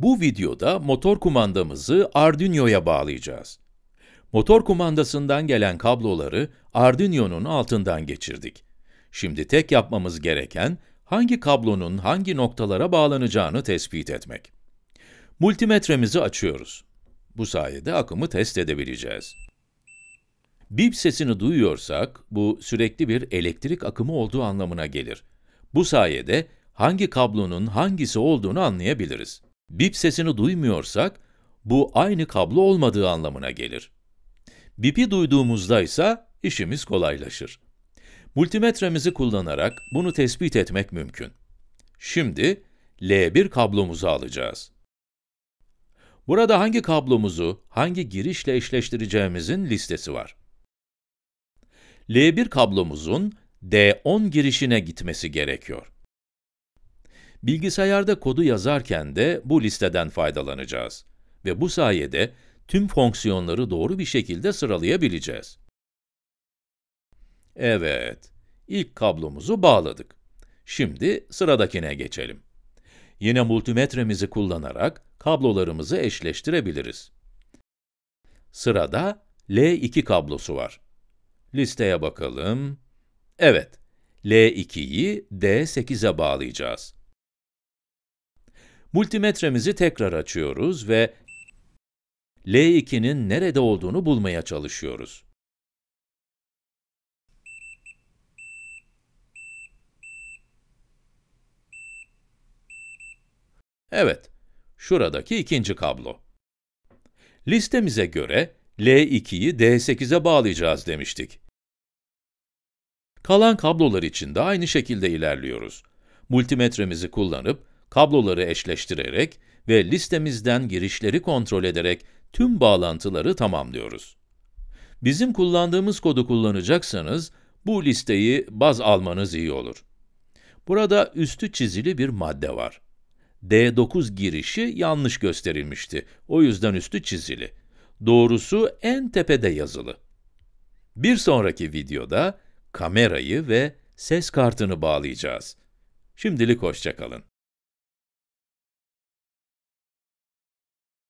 Bu videoda motor kumandamızı Arduino'ya bağlayacağız. Motor kumandasından gelen kabloları Arduino'nun altından geçirdik. Şimdi tek yapmamız gereken, hangi kablonun hangi noktalara bağlanacağını tespit etmek. Multimetremizi açıyoruz. Bu sayede akımı test edebileceğiz. Bip sesini duyuyorsak, bu sürekli bir elektrik akımı olduğu anlamına gelir. Bu sayede hangi kablonun hangisi olduğunu anlayabiliriz. Bip sesini duymuyorsak bu aynı kablo olmadığı anlamına gelir. Bipi duyduğumuzda ise işimiz kolaylaşır. Multimetremizi kullanarak bunu tespit etmek mümkün. Şimdi L1 kablomuzu alacağız. Burada hangi kablomuzu hangi girişle eşleştireceğimizin listesi var. L1 kablomuzun D10 girişine gitmesi gerekiyor. Bilgisayarda kodu yazarken de bu listeden faydalanacağız ve bu sayede tüm fonksiyonları doğru bir şekilde sıralayabileceğiz. Evet, ilk kablomuzu bağladık. Şimdi sıradakine geçelim. Yine multimetremizi kullanarak kablolarımızı eşleştirebiliriz. Sırada L2 kablosu var. Listeye bakalım. Evet, L2'yi D8'e bağlayacağız. Multimetremizi tekrar açıyoruz ve L2'nin nerede olduğunu bulmaya çalışıyoruz. Evet, şuradaki ikinci kablo. Listemize göre L2'yi D8'e bağlayacağız demiştik. Kalan kablolar için de aynı şekilde ilerliyoruz. Multimetremizi kullanıp kabloları eşleştirerek ve listemizden girişleri kontrol ederek tüm bağlantıları tamamlıyoruz. Bizim kullandığımız kodu kullanacaksanız, bu listeyi baz almanız iyi olur. Burada üstü çizili bir madde var. D9 girişi yanlış gösterilmişti. O yüzden üstü çizili. Doğrusu en tepede yazılı. Bir sonraki videoda kamerayı ve ses kartını bağlayacağız. Şimdilik hoşçakalın.